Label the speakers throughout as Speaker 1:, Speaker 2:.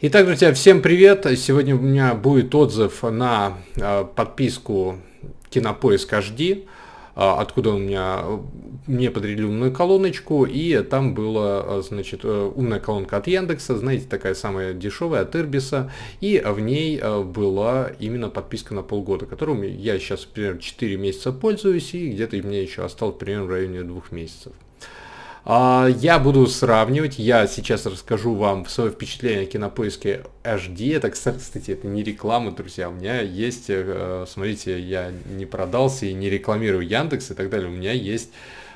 Speaker 1: Итак, друзья, всем привет! Сегодня у меня будет отзыв на э, подписку Кинопоиск HD, э, откуда у меня э, мне подарили умную колоночку, и там была, значит, умная колонка от Яндекса, знаете, такая самая дешевая от Ирбиса, и в ней была именно подписка на полгода, которую я сейчас примерно 4 месяца пользуюсь, и где-то мне еще осталось примерно в районе 2 месяцев. А, я буду сравнивать, я сейчас расскажу вам свое впечатление о кинопоиске HD. Это, кстати, это не реклама, друзья. У меня есть, э, смотрите, я не продался и не рекламирую Яндекс и так далее. У меня есть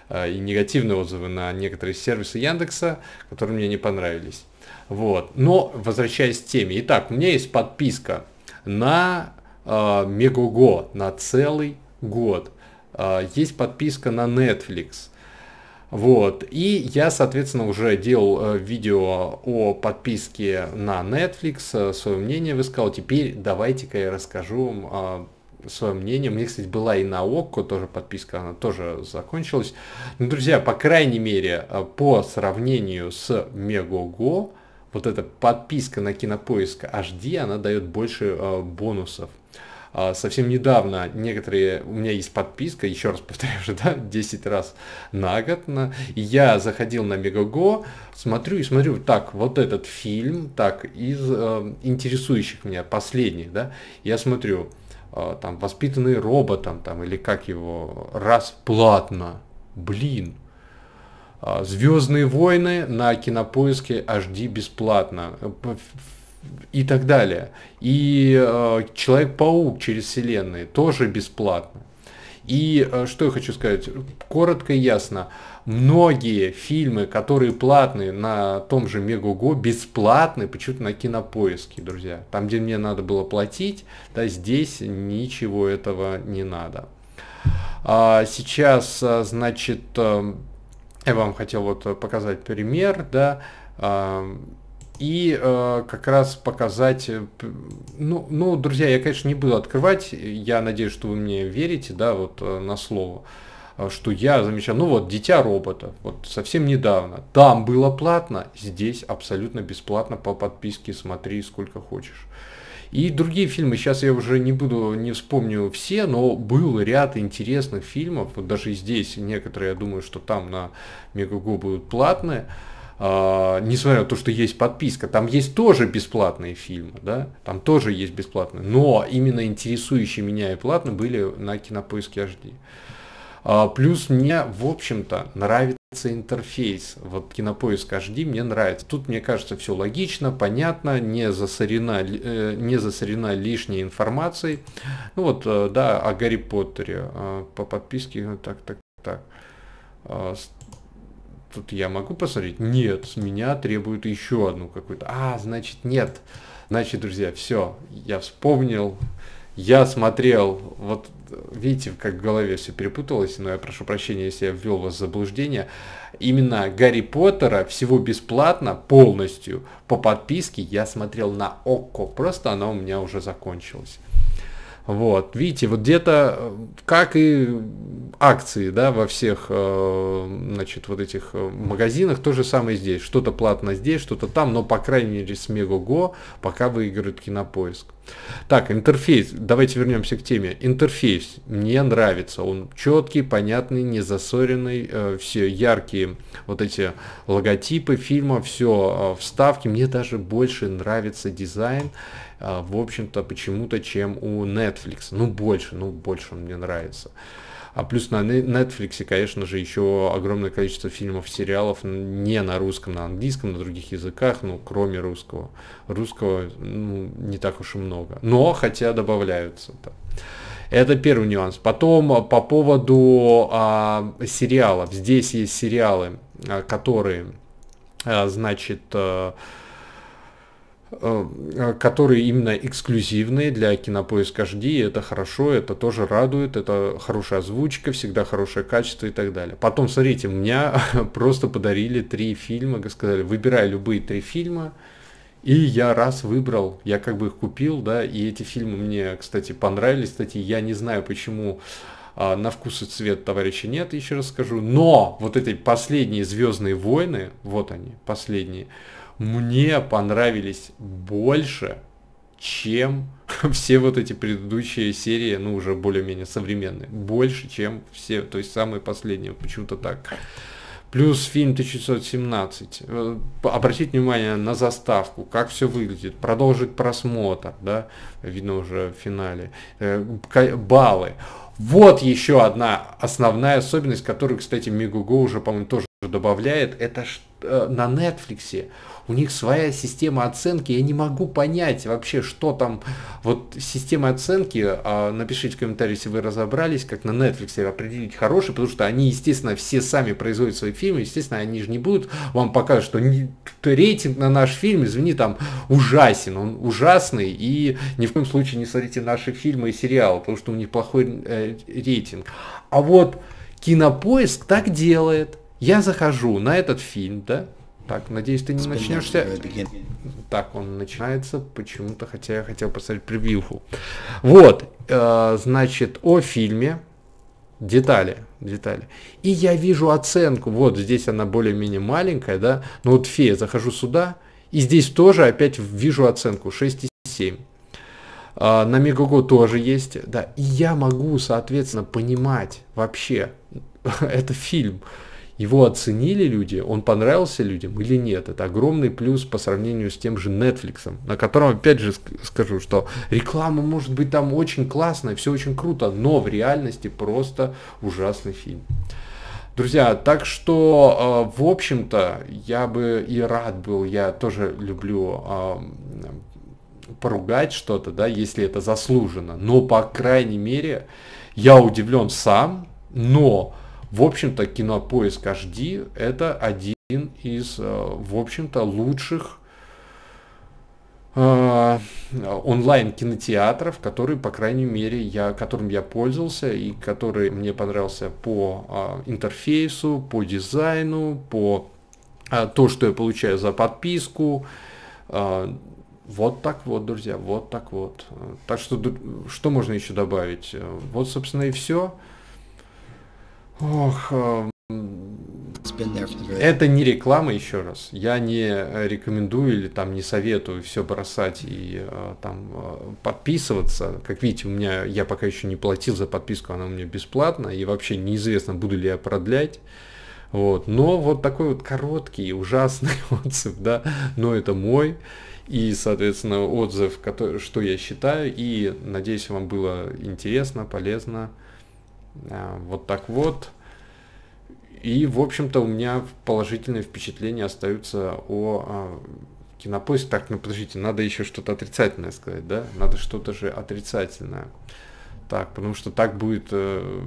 Speaker 1: э, и негативные отзывы на некоторые сервисы Яндекса, которые мне не понравились. Вот. Но, возвращаясь к теме. Итак, у меня есть подписка на э, на целый год. Э, есть подписка на Netflix вот. И я, соответственно, уже делал э, видео о подписке на Netflix, э, свое мнение высказал. Теперь давайте-ка я расскажу вам э, свое мнение. У меня, кстати, была и на ОККО тоже подписка, она тоже закончилась. Но, ну, друзья, по крайней мере, по сравнению с Мегого, вот эта подписка на Кинопоиск HD, она дает больше бонусов. А, совсем недавно некоторые, у меня есть подписка, еще раз повторяю, же, да, 10 раз на год, на, и я заходил на Мегаго, смотрю и смотрю, так, вот этот фильм, так, из э, интересующих меня, последний, да, я смотрю, э, там, воспитанный роботом, там, или как его, раз платно, блин, а, Звездные войны на кинопоиске HD бесплатно. Э, и так далее. И э, Человек-паук через вселенные тоже бесплатно. И э, что я хочу сказать, коротко и ясно, многие фильмы, которые платные на том же Мегого, бесплатны почему-то на кинопоиске, друзья. Там, где мне надо было платить, да, здесь ничего этого не надо. А, сейчас, э, значит, э, я вам хотел вот э, показать пример, да, и э, как раз показать... Э, ну, ну, друзья, я, конечно, не буду открывать, я надеюсь, что вы мне верите, да, вот э, на слово, э, что я замечал, ну вот, дитя робота, вот совсем недавно, там было платно, здесь абсолютно бесплатно по подписке, смотри сколько хочешь. И другие фильмы, сейчас я уже не буду, не вспомню все, но был ряд интересных фильмов, вот даже здесь некоторые, я думаю, что там на Мегаго будут платные, а, несмотря на то, что есть подписка, там есть тоже бесплатные фильмы, да, там тоже есть бесплатные, но именно интересующие меня и платно были на кинопоиске HD. А, плюс мне, в общем-то, нравится интерфейс. Вот кинопоиск HD мне нравится. Тут, мне кажется, все логично, понятно, не засорена, э, не засорена лишней информацией. Ну вот, э, да, о Гарри Поттере э, по подписке, так, так, так. А, тут я могу посмотреть? Нет, с меня требуют еще одну какую-то. А, значит, нет. Значит, друзья, все, я вспомнил, я смотрел, вот видите, как в голове все перепуталось, но я прошу прощения, если я ввел вас в заблуждение. Именно Гарри Поттера всего бесплатно, полностью, по подписке я смотрел на ОККО, просто она у меня уже закончилась. Вот, видите, вот где-то, э, как и акции, да, во всех, э, значит, вот этих э, магазинах, то же самое здесь. Что-то платно здесь, что-то там, но, по крайней мере, с Мегаго пока выигрывает Кинопоиск. Так, интерфейс. Давайте вернемся к теме. Интерфейс мне нравится. Он четкий, понятный, не засоренный. все яркие вот эти логотипы фильма, все вставки. Мне даже больше нравится дизайн а, в общем-то, почему-то, чем у Netflix. Ну, больше, ну, больше он мне нравится. А плюс на Netflix, конечно же, еще огромное количество фильмов, сериалов не на русском, на английском, на других языках, ну, кроме русского. Русского ну, не так уж и много. Но, хотя добавляются. -то. Это первый нюанс. Потом а, по поводу а, сериалов. Здесь есть сериалы, а, которые, а, значит, а, Э, которые именно эксклюзивные для Кинопоиск HD, это хорошо, это тоже радует, это хорошая озвучка, всегда хорошее качество и так далее. Потом, смотрите, меня просто подарили три фильма, сказали, выбирай любые три фильма, и я раз выбрал, я как бы их купил, да, и эти фильмы мне, кстати, понравились, кстати, я не знаю, почему а, на вкус и цвет товарища нет, еще раз скажу, но вот эти последние «Звездные войны», вот они, последние, мне понравились больше, чем все вот эти предыдущие серии, ну, уже более-менее современные. Больше, чем все, то есть самые последние, почему-то так. Плюс фильм 1917. Э, обратите внимание на заставку, как все выглядит. Продолжить просмотр, да, видно уже в финале. Э, баллы. Вот еще одна основная особенность, которую, кстати, Мигуго уже, по-моему, тоже добавляет. Это что? Э, на Netflix. У них своя система оценки. Я не могу понять вообще, что там. Вот система оценки, а, напишите в комментарии, если вы разобрались, как на Netflix определить хороший, потому что они, естественно, все сами производят свои фильмы. Естественно, они же не будут вам показывать, что рейтинг на наш фильм, извини, там ужасен. Он ужасный. И ни в коем случае не смотрите наши фильмы и сериалы, потому что у них плохой э, рейтинг. А вот Кинопоиск так делает. Я захожу на этот фильм, да? Так, надеюсь, ты не начнешься. Так, он начинается почему-то, хотя я хотел поставить превьюху. Вот, э, значит, о фильме. Детали, детали. И я вижу оценку. Вот здесь она более-менее маленькая, да? Но ну вот фея, захожу сюда, и здесь тоже опять вижу оценку 6,7. Э, а, на Мегаго тоже есть, да. И я могу, соответственно, понимать вообще, это фильм его оценили люди, он понравился людям или нет. Это огромный плюс по сравнению с тем же Netflix, на котором, опять же, скажу, что реклама может быть там очень классная, все очень круто, но в реальности просто ужасный фильм. Друзья, так что, а, в общем-то, я бы и рад был, я тоже люблю а, поругать что-то, да, если это заслужено. Но, по крайней мере, я удивлен сам, но в общем-то, Кинопоиск HD это один из, э, в общем-то, лучших э, онлайн кинотеатров, который, по крайней мере, я, которым я пользовался и который мне понравился по э, интерфейсу, по дизайну, по то, что я получаю за подписку. Вот так вот, друзья, вот так вот. Так что, что можно еще добавить? Вот, собственно, и все. Ох, э, это не реклама, еще раз. Я не э, рекомендую или там не советую все бросать и э, там подписываться. Как видите, у меня я пока еще не платил за подписку, она у меня бесплатна, и вообще неизвестно, буду ли я продлять. Вот. Но вот такой вот короткий, ужасный отзыв, да, но это мой. И, соответственно, отзыв, который, что я считаю. И надеюсь, вам было интересно, полезно. А, вот так вот. И, в общем-то, у меня положительные впечатления остаются о а, кинопоиске. Так, ну подождите, надо еще что-то отрицательное сказать, да? Надо что-то же отрицательное. Так, потому что так будет э,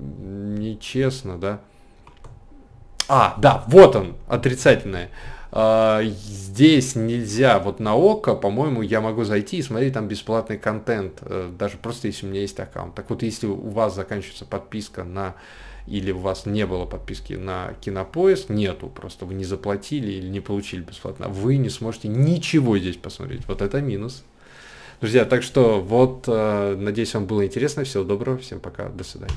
Speaker 1: нечестно, да? А, да, вот он, отрицательное. А, здесь нельзя, вот на ОКО, по-моему, я могу зайти и смотреть там бесплатный контент, э, даже просто если у меня есть аккаунт. Так вот, если у вас заканчивается подписка на или у вас не было подписки на Кинопоиск, нету, просто вы не заплатили или не получили бесплатно, вы не сможете ничего здесь посмотреть. Вот это минус. Друзья, так что вот, э, надеюсь, вам было интересно. Всего доброго, всем пока, до свидания.